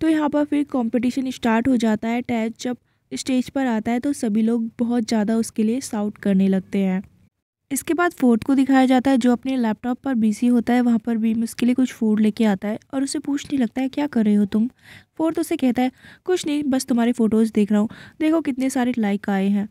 तो यहाँ पर फिर कंपटीशन स्टार्ट हो जाता है टैच जब स्टेज पर आता है तो सभी लोग बहुत ज़्यादा उसके लिए साउट करने लगते हैं इसके बाद फोर्थ को दिखाया जाता है जो अपने लैपटॉप पर बिजी होता है वहाँ पर भी उसके लिए कुछ फूड लेके आता है और उसे पूछने लगता है क्या कर रहे हो तुम फोर्थ उसे कहता है कुछ नहीं बस तुम्हारे फ़ोटोज़ देख रहा हूँ देखो कितने सारे लाइक आए हैं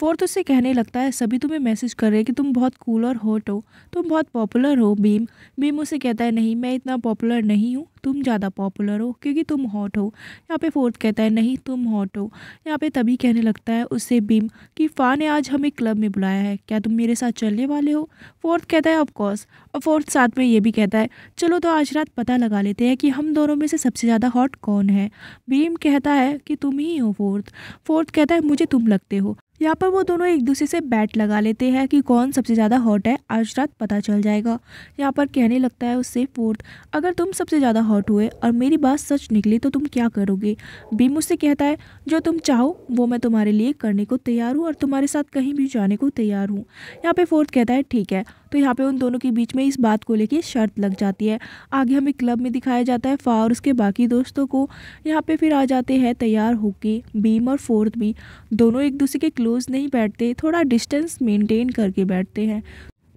फोर्थ उससे कहने लगता है सभी तुम्हें मैसेज कर रहे हैं कि तुम बहुत कूल और हॉट हो तुम बहुत पॉपुलर हो भीम भीम उसे कहता है नहीं मैं इतना पॉपुलर नहीं हूँ तुम ज़्यादा पॉपुलर हो क्योंकि तुम हॉट हो यहाँ पे फोर्थ कहता है नहीं तुम हॉट हो यहाँ पे तभी कहने लगता है उससे भीम कि फ़ा ने आज हमें क्लब में बुलाया है क्या तुम मेरे साथ चलने वाले हो फोर्थ कहता है ऑफकोर्स और फोर्थ साथ में ये भी कहता है चलो तो आज रात पता लगा लेते हैं कि हम दोनों में से सबसे ज़्यादा हॉट कौन है भीम कहता है कि तुम ही हो फोर्थ फोर्थ कहता है मुझे तुम लगते हो यहाँ पर वो दोनों एक दूसरे से बैट लगा लेते हैं कि कौन सबसे ज़्यादा हॉट है आज रात पता चल जाएगा यहाँ पर कहने लगता है उससे फोर्थ अगर तुम सबसे ज़्यादा हॉट हुए और मेरी बात सच निकली तो तुम क्या करोगे बी मुझसे कहता है जो तुम चाहो वो मैं तुम्हारे लिए करने को तैयार हूँ और तुम्हारे साथ कहीं भी जाने को तैयार हूँ यहाँ पर फोर्थ कहता है ठीक है तो यहाँ पे उन दोनों के बीच में इस बात को लेके शर्त लग जाती है आगे हमें क्लब में दिखाया जाता है फा और उसके बाकी दोस्तों को यहाँ पे फिर आ जाते हैं तैयार होके बीम और फोर्थ भी दोनों एक दूसरे के क्लोज नहीं बैठते थोड़ा डिस्टेंस मेनटेन करके बैठते हैं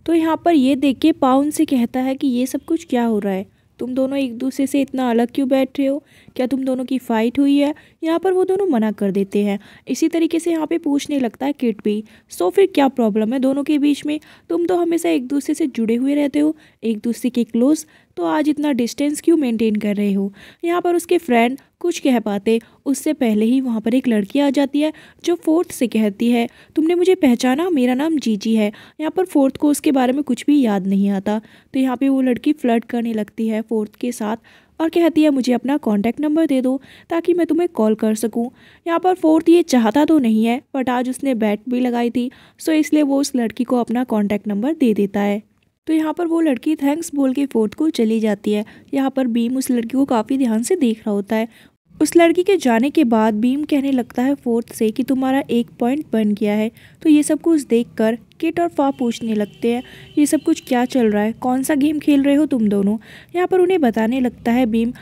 तो यहाँ पर ये देख के पाउन से कहता है कि ये सब कुछ क्या हो रहा है तुम दोनों एक दूसरे से इतना अलग क्यों बैठ रहे हो क्या तुम दोनों की फ़ाइट हुई है यहाँ पर वो दोनों मना कर देते हैं इसी तरीके से यहाँ पे पूछने लगता है किट भी सो फिर क्या प्रॉब्लम है दोनों के बीच में तुम तो हमेशा एक दूसरे से जुड़े हुए रहते हो एक दूसरे के क्लोज़ तो आज इतना डिस्टेंस क्यों मेंटेन कर रहे हो यहाँ पर उसके फ्रेंड कुछ कह पाते उससे पहले ही वहाँ पर एक लड़की आ जाती है जो फोर्थ से कहती है तुमने मुझे पहचाना मेरा नाम जीजी है यहाँ पर फोर्थ को उसके बारे में कुछ भी याद नहीं आता तो यहाँ पे वो लड़की फ्लर्ट करने लगती है फोर्थ के साथ और कहती है मुझे अपना कॉन्टैक्ट नंबर दे दो ताकि मैं तुम्हें कॉल कर सकूं। यहाँ पर फोर्थ ये चाहता तो नहीं है बट आज उसने बैट भी लगाई थी सो इसलिए वो उस लड़की को अपना कॉन्टैक्ट नंबर दे देता है तो यहाँ पर वो लड़की थैंक्स बोल के फोर्ट को चली जाती है यहाँ पर भीम उस लड़की को काफ़ी ध्यान से देख रहा होता है उस लड़की के जाने के बाद भीम कहने लगता है फोर्थ से कि तुम्हारा एक पॉइंट बन गया है तो ये सब कुछ देख कर किट और फा पूछने लगते हैं ये सब कुछ क्या चल रहा है कौन सा गेम खेल रहे हो तुम दोनों यहाँ पर उन्हें बताने लगता है भीम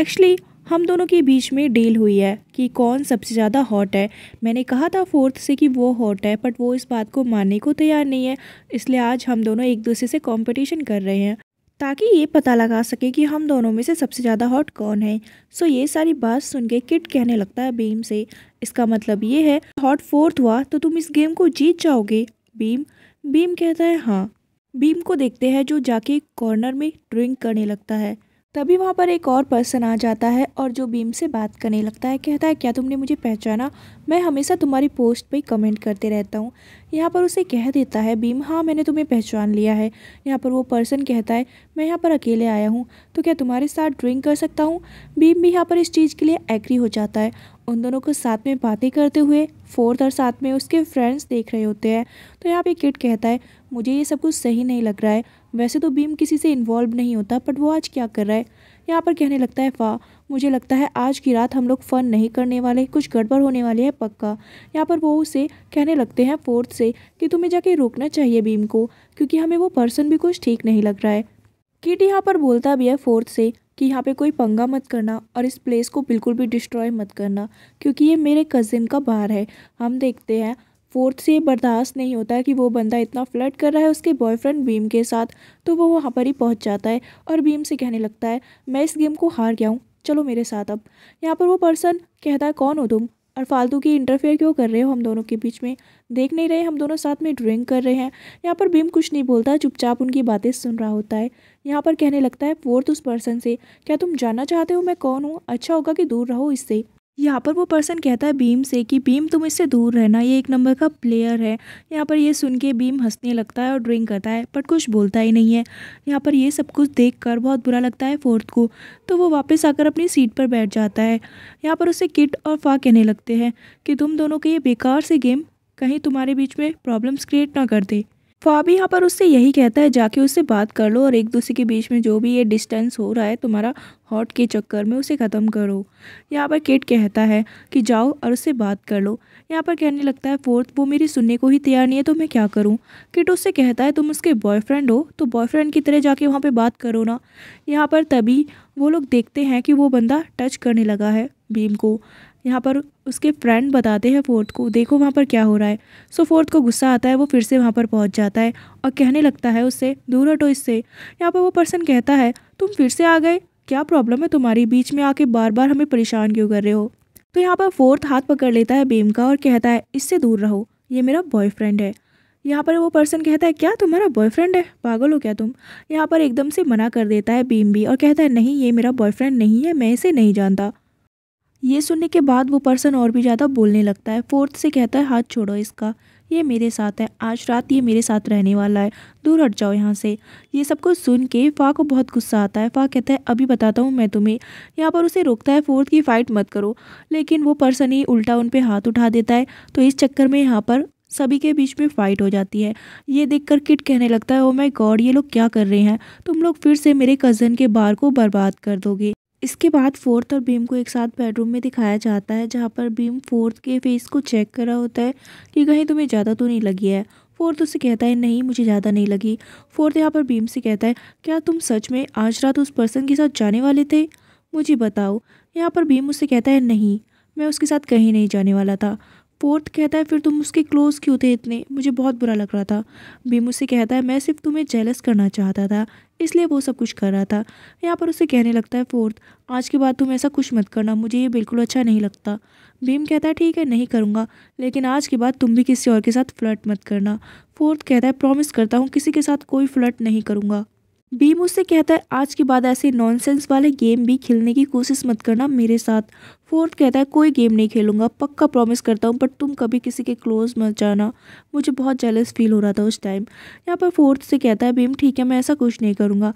एक्चुअली हम दोनों के बीच में डील हुई है कि कौन सबसे ज़्यादा हॉट है मैंने कहा था फोर्थ से कि वो हॉट है बट वो इस बात को मानने को तैयार नहीं है इसलिए आज हम दोनों एक दूसरे से कंपटीशन कर रहे हैं ताकि ये पता लगा सके कि हम दोनों में से सबसे ज़्यादा हॉट कौन है सो ये सारी बात सुन के किट कहने लगता है बीम से इसका मतलब ये है हॉट फोर्थ हुआ तो तुम इस गेम को जीत जाओगे बीम बीम कहता है हाँ बीम को देखते हैं जो जाके कॉर्नर में ड्रिंक करने लगता है तभी वहाँ पर एक और पर्सन आ जाता है और जो भीम से बात करने लगता है कहता है क्या तुमने मुझे पहचाना मैं हमेशा तुम्हारी पोस्ट ही कमेंट करते रहता हूँ यहाँ पर उसे कह देता है भीम हाँ मैंने तुम्हें पहचान लिया है यहाँ पर वो पर्सन कहता है मैं यहाँ पर अकेले आया हूँ तो क्या तुम्हारे साथ ड्रिंक कर सकता हूँ भीम भी यहाँ पर इस चीज़ के लिए एग्री हो जाता है उन दोनों को साथ में बातें करते हुए फोर्थ और साथ में उसके फ्रेंड्स देख रहे होते हैं तो यहाँ पर किट कहता है मुझे ये सब कुछ सही नहीं लग रहा है वैसे तो भीम किसी से इन्वॉल्व नहीं होता बट वो आज क्या कर रहा है यहाँ पर कहने लगता है फा मुझे लगता है आज की रात हम लोग फ़न नहीं करने वाले कुछ गड़बड़ होने वाली है पक्का यहाँ पर वो उसे कहने लगते हैं फोर्थ से कि तुम्हें जाके रोकना चाहिए भीम को क्योंकि हमें वो पर्सन भी कुछ ठीक नहीं लग रहा है किट यहाँ पर बोलता भी है फोर्थ से कि यहाँ पे कोई पंगा मत करना और इस प्लेस को बिल्कुल भी डिस्ट्रॉय मत करना क्योंकि ये मेरे कज़िन का बार है हम देखते हैं फोर्थ से बर्दाश्त नहीं होता है कि वो बंदा इतना फ्लर्ट कर रहा है उसके बॉयफ्रेंड भीम के साथ तो वो वहाँ पर ही पहुँच जाता है और भीम से कहने लगता है मैं इस गेम को हार गया हूँ चलो मेरे साथ अब यहाँ पर वो पर्सन कहता है कौन हो तुम और फालतू की इंटरफेयर क्यों कर रहे हो हम दोनों के बीच में देख नहीं रहे हम दोनों साथ में ड्रिंक कर रहे हैं यहाँ पर भीम कुछ नहीं बोलता चुपचाप उनकी बातें सुन रहा होता है यहाँ पर कहने लगता है फोर्थ उस पर्सन से क्या तुम जानना चाहते हो मैं कौन हूँ अच्छा होगा कि दूर रहो इससे यहाँ पर वो पर्सन कहता है भीम से कि भीम तुम इससे दूर रहना ये एक नंबर का प्लेयर है यहाँ पर ये सुन के भीम हंसने लगता है और ड्रिंक करता है बट कुछ बोलता ही नहीं है यहाँ पर ये सब कुछ देख कर बहुत बुरा लगता है फोर्थ को तो वो वापस आकर अपनी सीट पर बैठ जाता है यहाँ पर उसे किट और फा कहने लगते हैं कि तुम दोनों के ये बेकार से गेम कहीं तुम्हारे बीच में प्रॉब्लम्स क्रिएट ना कर दे ख्वाब यहाँ पर उससे यही कहता है जाके उससे बात कर लो और एक दूसरे के बीच में जो भी ये डिस्टेंस हो रहा है तुम्हारा हॉट के चक्कर में उसे ख़त्म करो यहाँ पर केट कहता है कि जाओ और उससे बात कर लो यहाँ पर कहने लगता है फोर्थ वो मेरी सुनने को ही तैयार नहीं है तो मैं क्या करूँ किट उससे कहता है तुम उसके बॉयफ्रेंड हो तो बॉयफ्रेंड की तरह जाके वहाँ पर बात करो ना यहाँ पर तभी वो लोग देखते हैं कि वो बंदा टच करने लगा है भीम को यहाँ पर उसके फ्रेंड बताते हैं फोर्थ को देखो वहाँ पर क्या हो रहा है सो फोर्थ को गुस्सा आता है वो फिर से वहाँ पर पहुँच जाता है और कहने लगता है उससे दूर हटो इससे यहाँ पर वो पर्सन कहता है तुम फिर से आ गए क्या प्रॉब्लम है तुम्हारी बीच में आके बार बार हमें परेशान क्यों कर रहे हो तो यहाँ पर फोर्थ हाथ पकड़ लेता है भीम का और कहता है इससे दूर रहो ये मेरा बॉयफ्रेंड है यहाँ पर वो पर्सन कहता है क्या तुम्हारा बॉयफ्रेंड है पागल हो क्या तुम यहाँ पर एकदम से मना कर देता है भीम भी और कहता है नहीं ये मेरा बॉयफ्रेंड नहीं है मैं इसे नहीं जानता ये सुनने के बाद वो पर्सन और भी ज़्यादा बोलने लगता है फोर्थ से कहता है हाथ छोड़ो इसका ये मेरे साथ है आज रात ये मेरे साथ रहने वाला है दूर हट जाओ यहाँ से ये सब कुछ सुन के फा को बहुत गुस्सा आता है फा कहता है अभी बताता हूँ मैं तुम्हें यहाँ पर उसे रोकता है फोर्थ की फ़ाइट मत करो लेकिन वो पर्सन ही उल्टा उन पर हाथ उठा देता है तो इस चक्कर में यहाँ पर सभी के बीच में फ़ाइट हो जाती है ये देखकर किट कहने लगता है ओ माय गॉड ये लोग क्या कर रहे हैं तुम लोग फिर से मेरे कज़न के बार को बर्बाद कर दोगे इसके बाद फोर्थ और भीम को एक साथ बेडरूम में दिखाया जाता है जहाँ पर भीम फोर्थ के फेस को चेक कर रहा होता है कि कहीं तुम्हें ज़्यादा तो नहीं लगी है फोर्थ उससे कहता है नहीं मुझे ज़्यादा नहीं लगी फोर्थ यहाँ पर भीम से कहता है क्या तुम सच में आज रात उस पर्सन के साथ जाने वाले थे मुझे बताओ यहाँ पर भीम उससे कहता है नहीं मैं उसके साथ कहीं नहीं जाने वाला था फोर्थ कहता है फिर तुम उसके क्लोज़ क्यों थे इतने मुझे बहुत बुरा लग रहा था भीम मुझसे कहता है मैं सिर्फ तुम्हें जेलस करना चाहता था इसलिए वो सब कुछ कर रहा था यहाँ पर उसे कहने लगता है फोर्थ आज के बाद तुम ऐसा कुछ मत करना मुझे ये बिल्कुल अच्छा नहीं लगता भीम कहता है ठीक है नहीं करूँगा लेकिन आज के बाद तुम भी किसी और के साथ फ्लर्ट मत करना फोर्थ कहता है प्रॉमिस करता हूँ किसी के साथ कोई फ्लर्ट नहीं करूँगा भीम उससे कहता है आज के बाद ऐसे नॉनसेंस वाले गेम भी खेलने की कोशिश मत करना मेरे साथ फोर्थ कहता है कोई गेम नहीं खेलूंगा पक्का प्रॉमिस करता हूँ बट तुम कभी किसी के क्लोज मत जाना मुझे बहुत जेलस फील हो रहा था उस टाइम यहाँ पर फोर्थ से कहता है भीम ठीक है मैं ऐसा कुछ नहीं करूँगा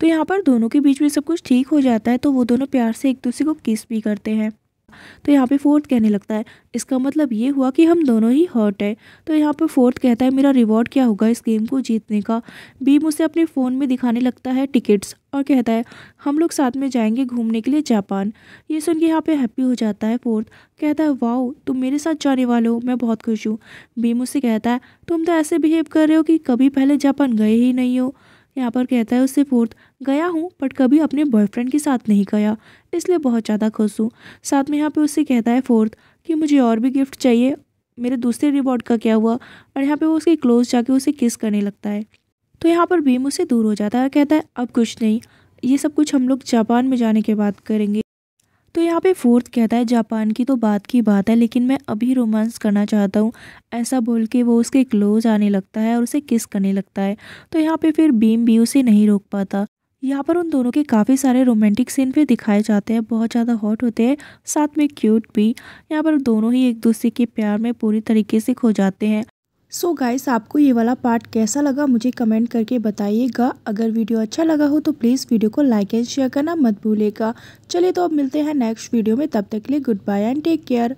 तो यहाँ पर दोनों के बीच में सब कुछ ठीक हो जाता है तो वो दोनों प्यार से एक दूसरे को किस भी करते हैं तो यहाँ पे फोर्थ कहने लगता है इसका मतलब ये हुआ कि हम दोनों ही हॉट है तो यहाँ पे फोर्थ कहता है मेरा रिवॉर्ड क्या होगा इस गेम को जीतने का बीम उसे अपने फ़ोन में दिखाने लगता है टिकट्स और कहता है हम लोग साथ में जाएंगे घूमने के लिए जापान ये सुन के यहाँ पे हैप्पी हो जाता है फोर्थ कहता है वाओ तुम मेरे साथ जाने वाले हो मैं बहुत खुश हूँ बीम उसे कहता है तुम तो ऐसे बिहेव कर रहे हो कि कभी पहले जापान गए ही नहीं हो यहाँ पर कहता है उससे फोर्थ गया हूँ बट कभी अपने बॉयफ्रेंड के साथ नहीं गया इसलिए बहुत ज़्यादा खुश हूँ साथ में यहाँ पे उससे कहता है फोर्थ कि मुझे और भी गिफ्ट चाहिए मेरे दूसरे रिवॉर्ड का क्या हुआ और यहाँ पे वो उसके क्लोज जाके उसे किस करने लगता है तो यहाँ पर भीम उससे दूर हो जाता है कहता है अब कुछ नहीं ये सब कुछ हम लोग जापान में जाने के बाद करेंगे तो यहाँ पे फोर्थ कहता है जापान की तो बात की बात है लेकिन मैं अभी रोमांस करना चाहता हूँ ऐसा बोल के वो उसके क्लोज आने लगता है और उसे किस करने लगता है तो यहाँ पे फिर बीम भी उसे नहीं रोक पाता यहाँ पर उन दोनों के काफ़ी सारे रोमांटिक सीन भी दिखाए जाते हैं बहुत ज़्यादा हॉट होते हैं साथ में क्यूट भी यहाँ पर दोनों ही एक दूसरे के प्यार में पूरी तरीके से खो जाते हैं सो so गाइस आपको ये वाला पार्ट कैसा लगा मुझे कमेंट करके बताइएगा अगर वीडियो अच्छा लगा हो तो प्लीज़ वीडियो को लाइक एंड शेयर करना मत भूलेगा चलिए तो अब मिलते हैं नेक्स्ट वीडियो में तब तक के लिए goodbye and take care